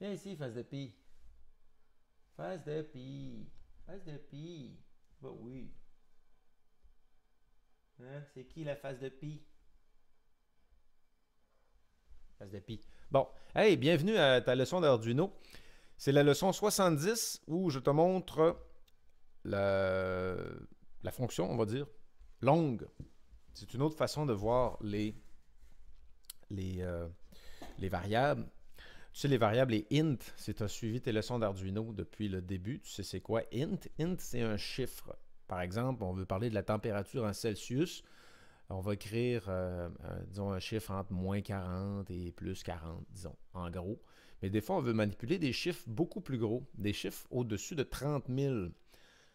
Viens ici, face de pi. Face de pi. Face de pi. Bah oui. Hein? C'est qui la phase de pi? Face de pi. Bon. Hey, bienvenue à ta leçon d'Arduino. C'est la leçon 70 où je te montre la, la fonction, on va dire, longue. C'est une autre façon de voir les, les, euh, les variables tu sais, les variables et int, si tu as suivi tes leçons d'Arduino depuis le début, tu sais c'est quoi int? Int, c'est un chiffre. Par exemple, on veut parler de la température en Celsius. On va écrire, euh, euh, disons, un chiffre entre moins 40 et plus 40, disons, en gros. Mais des fois, on veut manipuler des chiffres beaucoup plus gros, des chiffres au-dessus de 30 000.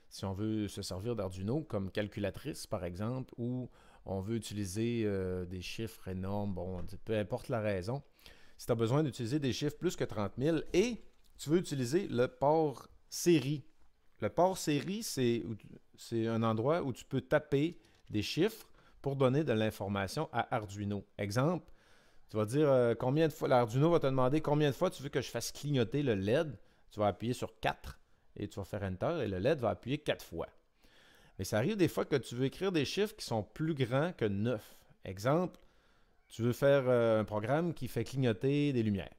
Si on veut se servir d'Arduino comme calculatrice, par exemple, ou on veut utiliser euh, des chiffres énormes, bon, peu importe la raison si tu as besoin d'utiliser des chiffres plus que 30 000 et tu veux utiliser le port série. Le port série, c'est un endroit où tu peux taper des chiffres pour donner de l'information à Arduino. Exemple, tu vas dire euh, combien de fois, l'Arduino va te demander combien de fois tu veux que je fasse clignoter le LED. Tu vas appuyer sur 4 et tu vas faire Enter et le LED va appuyer 4 fois. Mais ça arrive des fois que tu veux écrire des chiffres qui sont plus grands que 9. Exemple, tu veux faire euh, un programme qui fait clignoter des lumières,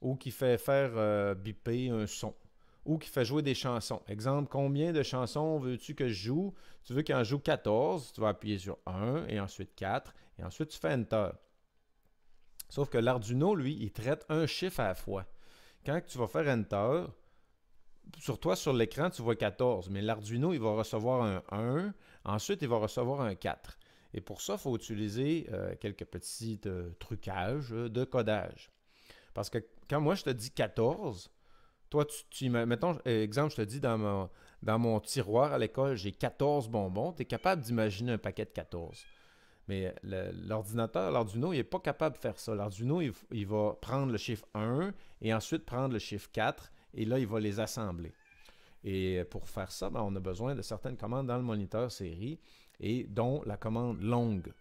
ou qui fait faire bipper euh, biper un son, ou qui fait jouer des chansons. Exemple, combien de chansons veux-tu que je joue? Tu veux qu'il en joue 14, tu vas appuyer sur 1 et ensuite 4, et ensuite tu fais Enter. Sauf que l'Arduino, lui, il traite un chiffre à la fois. Quand tu vas faire Enter, sur toi, sur l'écran, tu vois 14, mais l'Arduino, il va recevoir un 1, ensuite il va recevoir un 4. Et pour ça, il faut utiliser euh, quelques petits euh, trucages euh, de codage. Parce que quand moi je te dis 14, toi, tu, tu mettons, exemple, je te dis dans mon, dans mon tiroir à l'école, j'ai 14 bonbons, tu es capable d'imaginer un paquet de 14. Mais l'ordinateur, l'Arduino, il n'est pas capable de faire ça. L'Arduino, il, va prendre le chiffre 1 et ensuite prendre le chiffre 4 et là, il va les assembler. Et pour faire ça, ben, on a besoin de certaines commandes dans le moniteur série et dont la commande longue.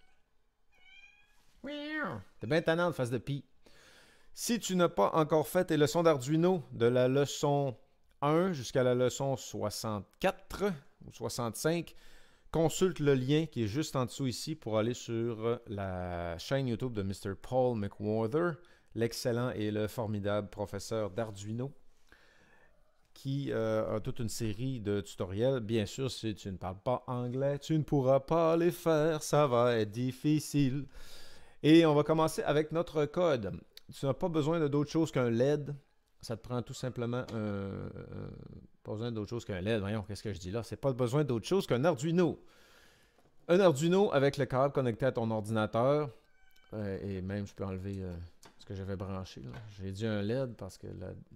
T'es bien tannant de face de pi. Si tu n'as pas encore fait tes leçons d'Arduino de la leçon 1 jusqu'à la leçon 64 ou 65, consulte le lien qui est juste en dessous ici pour aller sur la chaîne YouTube de Mr. Paul McWather, l'excellent et le formidable professeur d'Arduino qui euh, a toute une série de tutoriels. Bien sûr, si tu ne parles pas anglais, tu ne pourras pas les faire, ça va être difficile. Et on va commencer avec notre code. Tu n'as pas besoin d'autre chose qu'un LED. Ça te prend tout simplement un... pas besoin d'autre chose qu'un LED. Voyons, qu'est-ce que je dis là? C'est pas besoin d'autre chose qu'un Arduino. Un Arduino avec le câble connecté à ton ordinateur. Euh, et même, je peux enlever euh, ce que j'avais branché. J'ai dit un LED parce que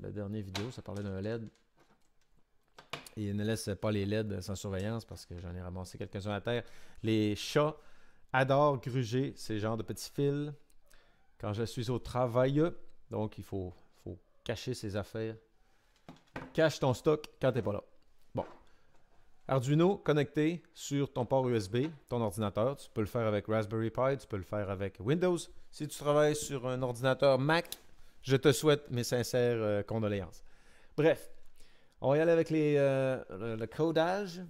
la dernière vidéo, ça parlait d'un LED et ne laisse pas les LED sans surveillance parce que j'en ai ramassé quelques-uns à terre. Les chats adorent gruger ces genres de petits fils. Quand je suis au travail, donc il faut, faut cacher ses affaires. Cache ton stock quand t'es pas là. Bon. Arduino connecté sur ton port USB, ton ordinateur. Tu peux le faire avec Raspberry Pi, tu peux le faire avec Windows. Si tu travailles sur un ordinateur Mac, je te souhaite mes sincères euh, condoléances. Bref, on va y aller avec euh, le, codage.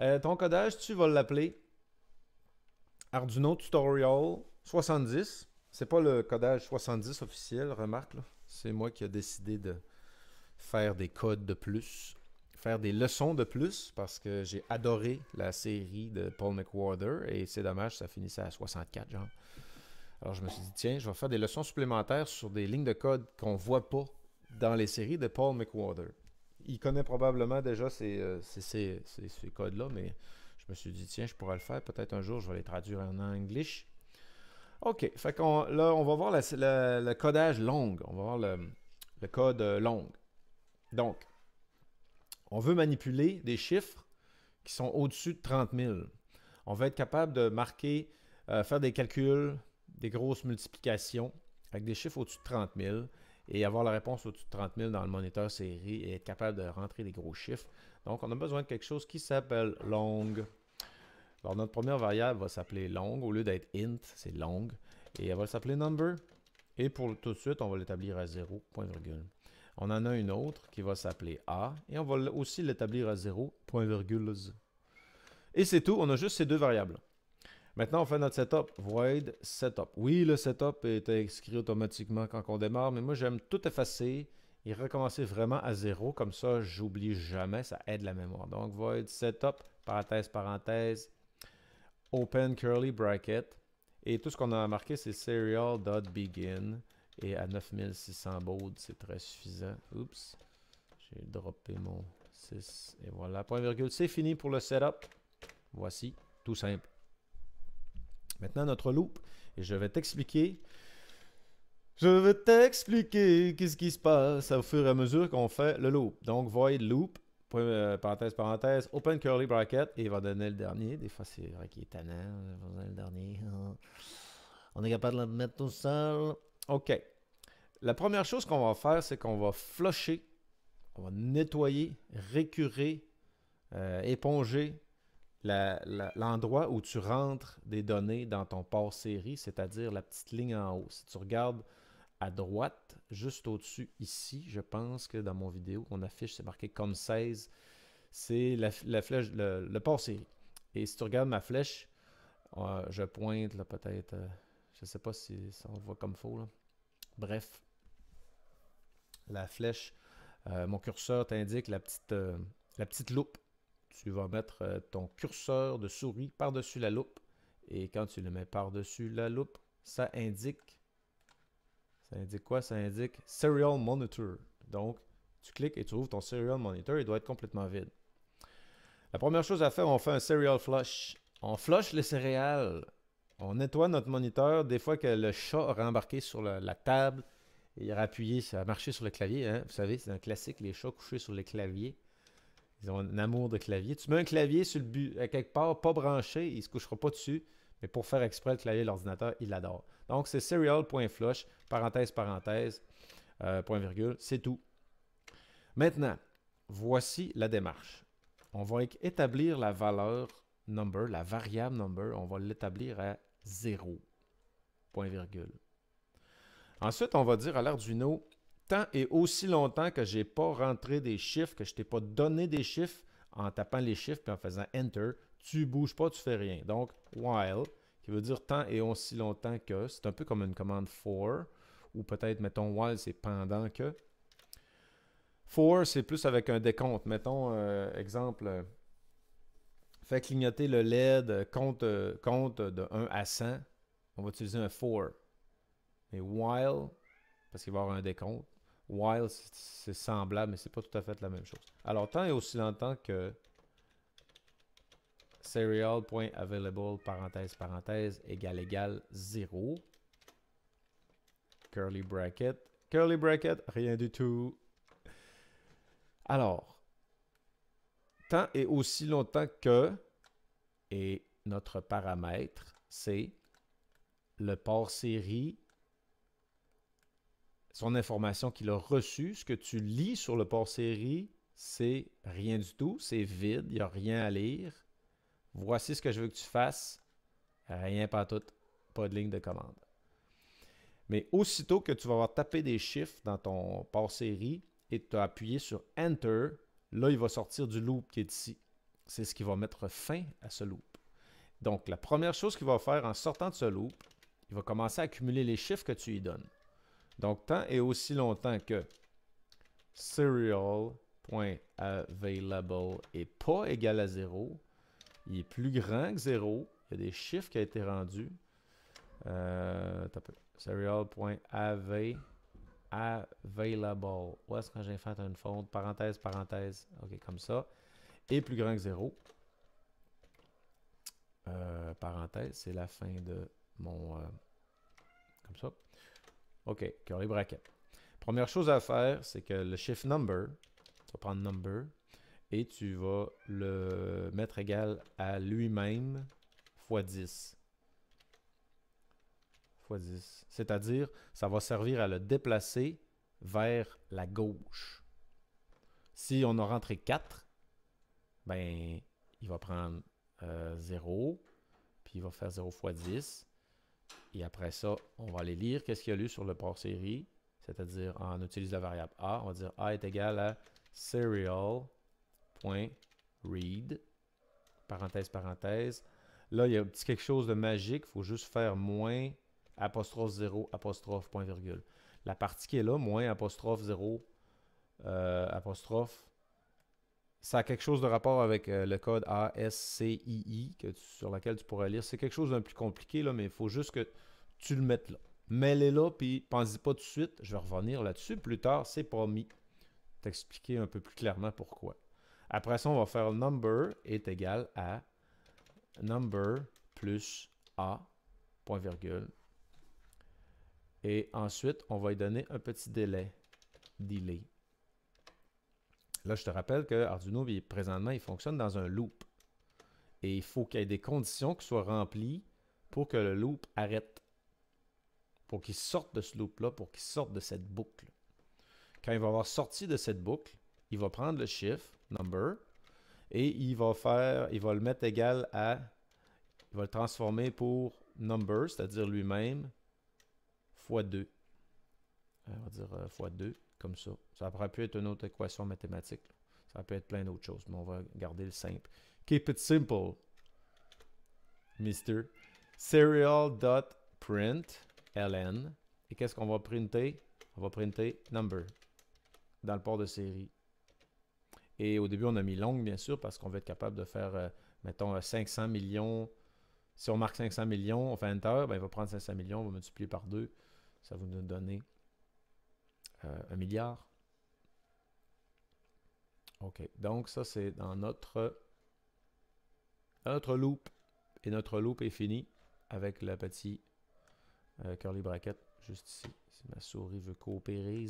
Euh, ton codage, tu vas l'appeler Arduino Tutorial 70. C'est pas le codage 70 officiel, remarque. C'est moi qui ai décidé de faire des codes de plus, faire des leçons de plus, parce que j'ai adoré la série de Paul McWhorter et c'est dommage, ça finissait à 64, genre. Alors je me suis dit, tiens, je vais faire des leçons supplémentaires sur des lignes de code qu'on voit pas dans les séries de Paul McWhorter il connaît probablement déjà euh, ces, codes-là, mais je me suis dit, tiens, je pourrais le faire. Peut-être un jour, je vais les traduire en anglais. OK. Fait qu'on, là, on va voir le codage long. On va voir le, code euh, long. Donc, on veut manipuler des chiffres qui sont au-dessus de 30 000. On va être capable de marquer, euh, faire des calculs, des grosses multiplications avec des chiffres au-dessus de 30 000 et avoir la réponse au-dessus de 30 000 dans le moniteur série et être capable de rentrer des gros chiffres. Donc, on a besoin de quelque chose qui s'appelle long. Alors, notre première variable va s'appeler long. Au lieu d'être int, c'est long. Et elle va s'appeler number. Et pour tout de suite, on va l'établir à 0, virgule. On en a une autre qui va s'appeler A. Et on va aussi l'établir à 0, point virgule. Et c'est tout. On a juste ces deux variables. Maintenant, on fait notre setup. Void setup. Oui, le setup est inscrit automatiquement quand on démarre, mais moi, j'aime tout effacer et recommencer vraiment à zéro. Comme ça, j'oublie jamais. Ça aide la mémoire. Donc, void setup, parenthèse, parenthèse, open curly bracket. Et tout ce qu'on a marqué, c'est serial.begin. Et à 9600 bauds, c'est très suffisant. Oups, j'ai droppé mon 6. Et voilà, point virgule, c'est fini pour le setup. Voici, tout simple. Maintenant, notre loop. Et je vais t'expliquer. Je vais t'expliquer qu'est-ce qui se passe au fur et à mesure qu'on fait le loop. Donc, void loop, euh, parenthèse, parenthèse, open curly bracket, et il va donner le dernier. Des fois, c'est vrai qu'il est tannant, il va donner le dernier. On est capable de le mettre tout seul. OK. La première chose qu'on va faire, c'est qu'on va flusher, on va nettoyer, récurer, euh, éponger l'endroit où tu rentres des données dans ton port série, c'est-à-dire la petite ligne en haut. Si tu regardes à droite, juste au-dessus, ici, je pense que dans mon vidéo, qu'on affiche, c'est marqué comme 16, c'est la, flèche, le, port série. Et si tu regardes ma flèche, euh, je pointe là peut-être, euh, je ne sais pas si ça on voit comme faux. Bref, la flèche, euh, mon curseur t'indique la petite, la petite loupe tu vas mettre euh, ton curseur de souris par-dessus la loupe. Et quand tu le mets par-dessus la loupe, ça indique... Ça indique quoi? Ça indique Serial Monitor. Donc, tu cliques et tu ouvres ton Serial Monitor. Il doit être complètement vide. La première chose à faire, on fait un Serial Flush. On flush le céréales. On nettoie notre moniteur. Des fois que le chat aura embarqué sur la, table, il aura appuyé, ça a marché sur le clavier. Hein. Vous savez, c'est un classique, les chats couchés sur les claviers. Ils ont un amour de clavier. Tu mets un clavier sur le but, quelque part, pas branché, il ne se couchera pas dessus. Mais pour faire exprès le clavier l'ordinateur, il l'adore. Donc, c'est serial.flush, parenthèse, parenthèse, euh, point virgule, c'est tout. Maintenant, voici la démarche. On va établir la valeur number, la variable number, on va l'établir à 0, point virgule. Ensuite, on va dire à l'Arduino, tant et aussi longtemps que je n'ai pas rentré des chiffres, que je ne t'ai pas donné des chiffres en tapant les chiffres puis en faisant Enter, tu bouges pas, tu fais rien. Donc, while, qui veut dire tant et aussi longtemps que, c'est un peu comme une commande for, ou peut-être, mettons, while, c'est pendant que. For, c'est plus avec un décompte. Mettons, euh, exemple, euh, fait clignoter le LED, euh, compte, compte de 1 à 100, on va utiliser un for. Et while, parce qu'il va y avoir un décompte, while, c'est semblable, mais c'est pas tout à fait la même chose. Alors, tant et aussi longtemps que serial.available, parenthèse, parenthèse, égale, égal 0, curly bracket, curly bracket, rien du tout. Alors, tant et aussi longtemps que, et notre paramètre, c'est le port série son information qu'il a reçue, ce que tu lis sur le port série, c'est rien du tout, c'est vide, il n'y a rien à lire. Voici ce que je veux que tu fasses. Rien pas tout, pas de ligne de commande. Mais aussitôt que tu vas avoir tapé des chiffres dans ton port série et tu as appuyé sur Enter, là, il va sortir du loop qui est ici. C'est ce qui va mettre fin à ce loop. Donc, la première chose qu'il va faire en sortant de ce loop, il va commencer à accumuler les chiffres que tu lui donnes. Donc, tant et aussi longtemps que serial.available n'est pas égal à zéro. il est plus grand que zéro. il y a des chiffres qui ont été rendus. Euh, Où est-ce que j'ai fait une fonte? Parenthèse, parenthèse. OK, comme ça. Et plus grand que zéro. Euh, parenthèse, c'est la fin de mon... Euh, comme ça. OK, qui ont les brackets. Première chose à faire, c'est que le shift number, tu vas prendre number, et tu vas le mettre égal à lui-même fois 10. 10. C'est-à-dire, ça va servir à le déplacer vers la gauche. Si on a rentré 4, ben, il va prendre 0, euh, puis il va faire 0 fois 10, et après ça, on va aller lire qu'est-ce qu'il y a lu sur le port série. C'est-à-dire, on utilise la variable A. On va dire A est égal à serial.read. Parenthèse, parenthèse. Là, il y a un petit quelque chose de magique. Il faut juste faire moins apostrophe 0, apostrophe, point virgule. La partie qui est là, moins apostrophe 0, euh, apostrophe, ça a quelque chose de rapport avec euh, le code ASCII que sur lequel tu pourrais lire. C'est quelque chose d'un plus compliqué, là, mais il faut juste que tu le mettes là. mets le là, puis pense-y pas tout de suite. Je vais revenir là-dessus plus tard, c'est promis. T'expliquer un peu plus clairement pourquoi. Après ça, on va faire number est égal à number plus A, point virgule. Et ensuite, on va lui donner un petit délai. Delay. Là, je te rappelle que Arduino, présentement, il fonctionne dans un loop. Et il faut qu'il y ait des conditions qui soient remplies pour que le loop arrête. Pour qu'il sorte de ce loop-là, pour qu'il sorte de cette boucle. Quand il va avoir sorti de cette boucle, il va prendre le chiffre, number, et il va faire, il va le mettre égal à, il va le transformer pour number, c'est-à-dire lui-même, fois 2. Euh, on va dire euh, fois 2 comme ça. Ça aurait pu être une autre équation mathématique. Ça peut être plein d'autres choses, mais on va garder le simple. Keep it simple, Mister. Serial.println. ln. Et qu'est-ce qu'on va printer? On va printer number dans le port de série. Et au début, on a mis long, bien sûr, parce qu'on va être capable de faire, euh, mettons, 500 euh, millions. Si on marque 500 millions, on fait Enter, ben, il va prendre 500 millions, on va multiplier par 2. Ça va nous donner euh, un milliard. OK. Donc, ça, c'est dans notre, notre loop. Et notre loop est fini avec le petit euh, curly bracket juste ici. Si ma souris veut coopérer.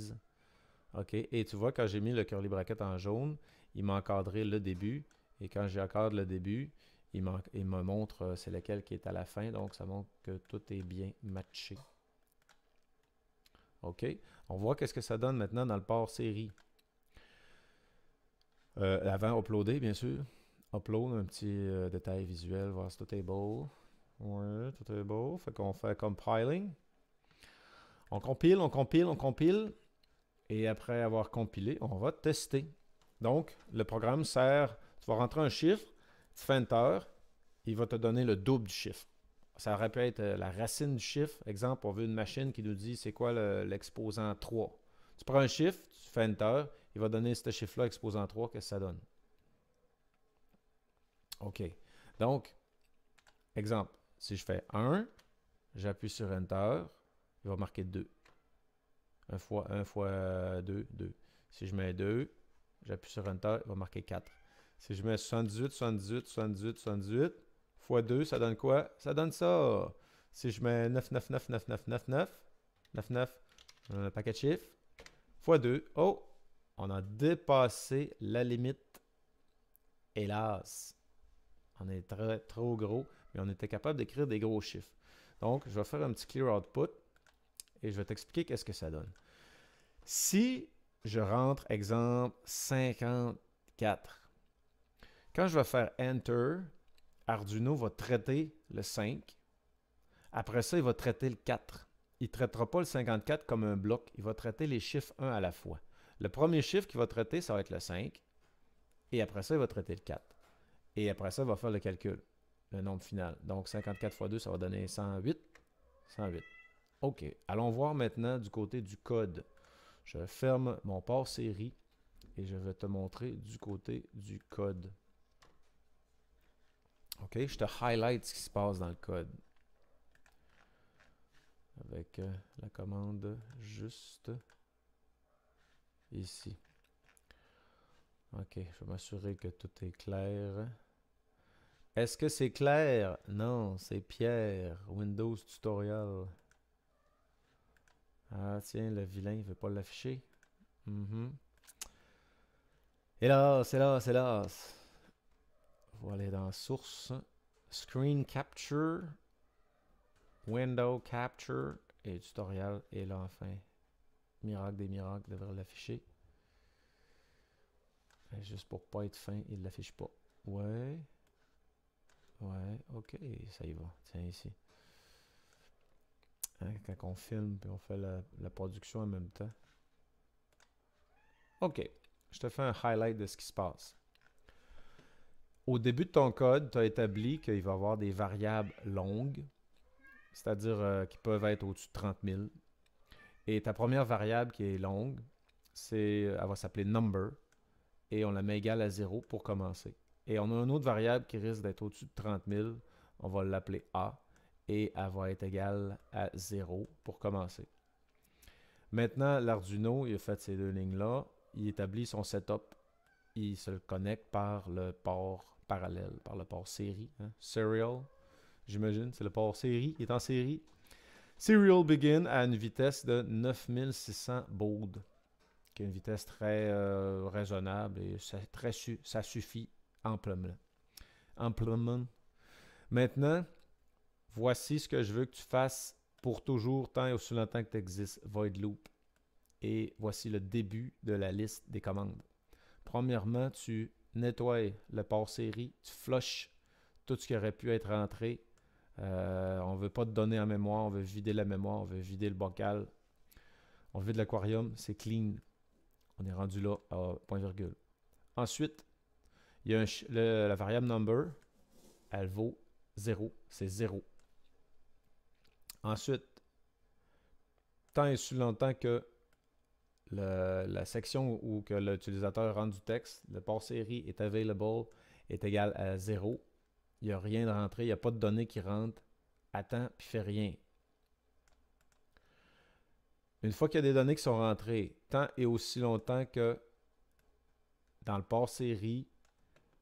OK. Et tu vois, quand j'ai mis le curly bracket en jaune, il m'a encadré le début. Et quand j'encadre le début, il, il me montre euh, c'est lequel qui est à la fin. Donc, ça montre que tout est bien matché. OK? On voit qu'est-ce que ça donne maintenant dans le port série. Euh, avant, uploader, bien sûr. Upload, un petit euh, détail visuel, voir si tout est beau. Oui, tout est beau. Fait qu'on fait compiling. On compile, on compile, on compile. Et après avoir compilé, on va tester. Donc, le programme sert, tu vas rentrer un chiffre, tu fais Enter, il va te donner le double du chiffre. Ça aurait pu être euh, la racine du chiffre. Exemple, on veut une machine qui nous dit c'est quoi l'exposant 3. Tu prends un chiffre, tu fais Enter, il va donner ce chiffre-là, exposant 3, qu'est-ce que ça donne? OK. Donc, exemple, si je fais 1, j'appuie sur Enter, il va marquer 2. 1 fois 1 fois 2, 2. Si je mets 2, j'appuie sur Enter, il va marquer 4. Si je mets 78, 78, 78, 78, fois 2, ça donne quoi? Ça donne ça. Si je mets 9, 9, 9, 9, 9, 9, 9, 9, 9, un paquet de chiffres, fois 2, oh, on a dépassé la limite. Hélas, on est très, trop gros, mais on était capable d'écrire des gros chiffres. Donc, je vais faire un petit clear output et je vais t'expliquer qu'est-ce que ça donne. Si je rentre, exemple, 54, quand je vais faire Enter, Arduino va traiter le 5. Après ça, il va traiter le 4. Il ne traitera pas le 54 comme un bloc. Il va traiter les chiffres 1 à la fois. Le premier chiffre qu'il va traiter, ça va être le 5. Et après ça, il va traiter le 4. Et après ça, il va faire le calcul, le nombre final. Donc 54 x 2, ça va donner 108. 108. OK. Allons voir maintenant du côté du code. Je ferme mon port série et je vais te montrer du côté du code. OK, je te highlight ce qui se passe dans le code. Avec euh, la commande juste ici. OK, je vais m'assurer que tout est clair. Est-ce que c'est clair? Non, c'est Pierre. Windows Tutorial. Ah tiens, le vilain ne veut pas l'afficher. Mhm. là -hmm. Hélas, hélas, hélas va aller dans Source, Screen Capture, Window Capture et Tutoriel. Et là, enfin, miracle des miracles, devrait l'afficher. Euh, juste pour pas être fin, il l'affiche pas. Ouais. Ouais, ok, ça y va. Tiens, ici. Hein, quand on filme puis on fait la production en même temps. Ok, je te fais un highlight de ce qui se passe au début de ton code, tu as établi qu'il va y avoir des variables longues, c'est-à-dire euh, qui peuvent être au-dessus de 30 000. Et ta première variable qui est longue, c'est, euh, elle va s'appeler number, et on la met égale à 0 pour commencer. Et on a une autre variable qui risque d'être au-dessus de 30 000, on va l'appeler A, et elle va être égale à 0 pour commencer. Maintenant, l'Arduino, il a fait ces deux lignes-là, il établit son setup, il se connecte par le port parallèle par le port série. Hein. Serial, j'imagine, c'est le port série. Il est en série. Serial Begin à une vitesse de 9600 baud, qui est une vitesse très euh, raisonnable et ça, très ça suffit amplement. amplement. Maintenant, voici ce que je veux que tu fasses pour toujours, tant et aussi longtemps que tu existes, Void Loop. Et voici le début de la liste des commandes. Premièrement, tu nettoyer le port série, tu flushes tout ce qui aurait pu être rentré. Euh, on ne veut pas te donner en mémoire, on veut vider la mémoire, on veut vider le bocal. On vide l'aquarium, c'est clean. On est rendu là à point virgule. Ensuite, il y a la variable number, elle vaut 0, c'est 0. Ensuite, tant et si longtemps que la section où que l'utilisateur rentre du texte, le port série est available est égal à 0. Il n'y a rien de rentré, il n'y a pas de données qui rentrent. Attends, puis fais rien. Une fois qu'il y a des données qui sont rentrées, tant et aussi longtemps que dans le port série,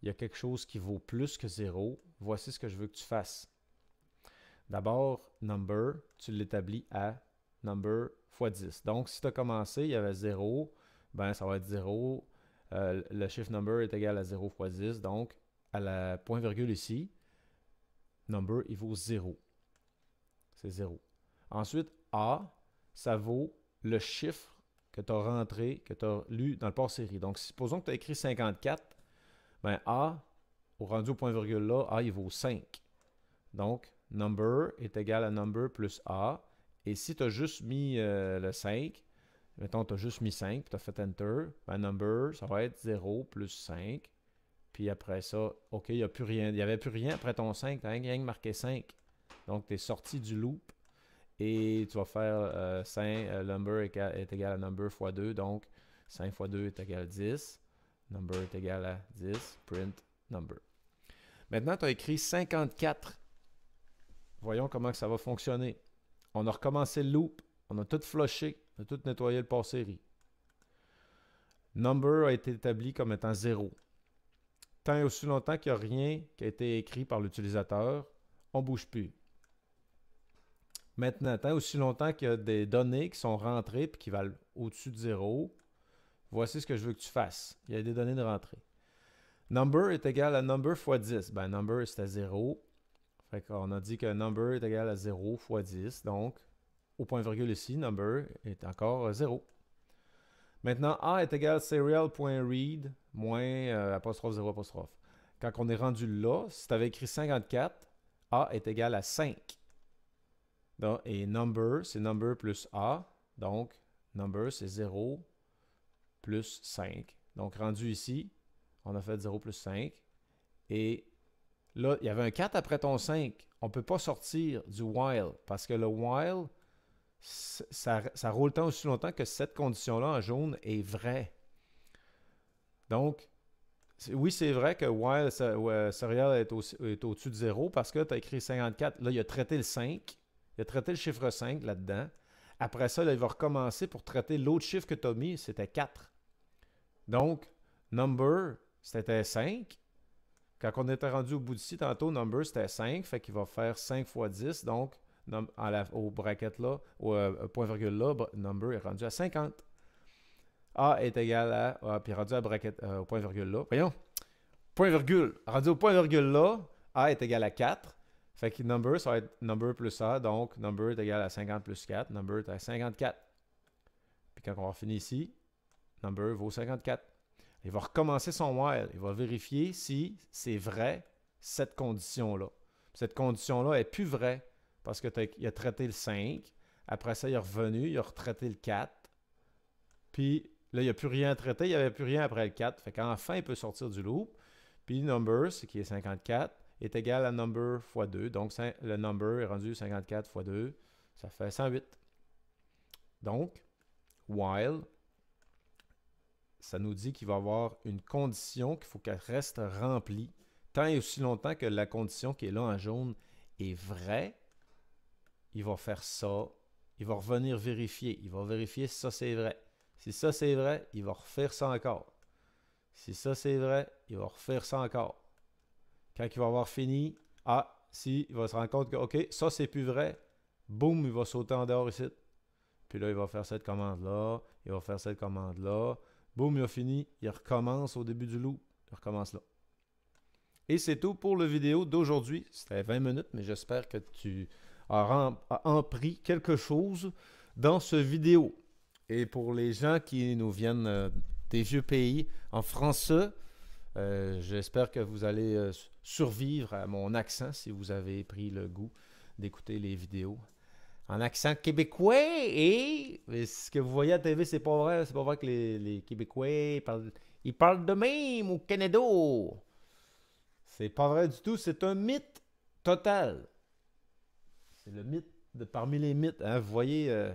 il y a quelque chose qui vaut plus que 0, voici ce que je veux que tu fasses. D'abord, number, tu l'établis à number fois 10. Donc, si tu as commencé, il y avait 0, ben, ça va être 0. Euh, le chiffre number est égal à 0 fois 10. Donc, à la point-virgule ici, number, il vaut 0. C'est 0. Ensuite, A, ça vaut le chiffre que tu as rentré, que tu as lu dans le port série. Donc, supposons que tu as écrit 54, ben A, au rendu au point-virgule là, A, il vaut 5. Donc, number est égal à number plus A. Et si tu as juste mis euh, le 5, mettons, tu as juste mis 5, puis tu as fait Enter, ben number, ça va être 0 plus 5. Puis après ça, OK, il n'y avait plus rien après ton 5, tu as rien marqué 5. Donc, tu es sorti du loop et tu vas faire 5, euh, euh, number est égal à number fois 2, donc 5 fois 2 est égal à 10, number est égal à 10, print number. Maintenant, tu as écrit 54. Voyons comment ça va fonctionner. On a recommencé le loop. On a tout flushé. On a tout nettoyé le port série. Number a été établi comme étant zéro. Tant et aussi longtemps qu'il n'y a rien qui a été écrit par l'utilisateur, on ne bouge plus. Maintenant, tant aussi longtemps qu'il y a des données qui sont rentrées et qui valent au-dessus de zéro, voici ce que je veux que tu fasses. Il y a des données de rentrée. Number est égal à number fois 10. Ben, number, à zéro. On a dit que number est égal à 0 fois 10. Donc, au point virgule ici, number est encore 0. Maintenant, A est égal à serial.read moins euh, apostrophe 0 apostrophe. Quand on est rendu là, si tu avais écrit 54, A est égal à 5. et number, c'est number plus A. Donc, number, c'est 0 plus 5. Donc, rendu ici, on a fait 0 plus 5. Et Là, il y avait un 4 après ton 5. On ne peut pas sortir du while parce que le while, ça, roule tant aussi longtemps que cette condition-là en jaune est vraie. Donc, oui, c'est vrai que while est, au, dessus de 0 parce que tu as écrit 54. Là, il a traité le 5. Il a traité le chiffre 5 là-dedans. Après ça, il va recommencer pour traiter l'autre chiffre que tu as mis. C'était 4. Donc, number, c'était 5. Quand on était rendu au bout d'ici, tantôt, number, c'était 5, fait qu'il va faire 5 fois 10. Donc, à au là, euh, point virgule là, number est rendu à 50. A est égal à, ah, puis rendu à euh, au point virgule là. Voyons. Point virgule. Rendu au point virgule là, A est égal à 4. Fait que number, ça va être number plus A. Donc, number est égal à 50 plus 4. Number est à 54. Puis quand on va finir ici, number vaut 54. Il va recommencer son while. Il va vérifier si c'est vrai cette condition-là. Cette condition-là n'est plus vraie parce qu'il a traité le 5. Après ça, il est revenu, il a retraité le 4. Puis là, il n'y a plus rien à traiter, il n'y avait plus rien après le 4. Fait qu'enfin, il peut sortir du loop. Puis number, ce qui est 54, est égal à number x 2. Donc le number est rendu 54 x 2. Ça fait 108. Donc, while ça nous dit qu'il va y avoir une condition qu'il faut qu'elle reste remplie tant et aussi longtemps que la condition qui est là en jaune est vraie. Il va faire ça. Il va revenir vérifier. Il va vérifier si ça c'est vrai. Si ça c'est vrai, il va refaire ça encore. Si ça c'est vrai, il va refaire ça encore. Quand il va avoir fini, ah, si il va se rendre compte que, OK, ça c'est plus vrai, boum, il va sauter en dehors ici. Puis là, il va faire cette commande-là, il va faire cette commande-là, Boum, il a fini. Il recommence au début du loup. Il recommence là. Et c'est tout pour la vidéo d'aujourd'hui. C'était 20 minutes, mais j'espère que tu as en, pris quelque chose dans ce vidéo. Et pour les gens qui nous viennent euh, des vieux pays en français, euh, j'espère que vous allez euh, survivre à mon accent si vous avez pris le goût d'écouter les vidéos en accent québécois et euh, ce que vous voyez à la TV, c'est pas vrai. C'est pas vrai que les, Québécois ils parlent, ils parlent, de même au Canada. C'est pas vrai du tout. C'est un mythe total. C'est le mythe de parmi les mythes. Hein? Vous voyez euh,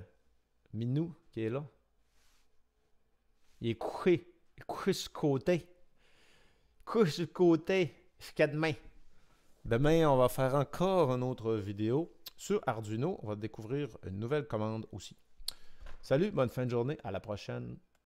Minou qui est là. Il est couché. Il est couché sur côté. Il couché sur côté jusqu'à demain. Demain, on va faire encore une autre vidéo sur Arduino. On va découvrir une nouvelle commande aussi. Salut, bonne fin de journée, à la prochaine.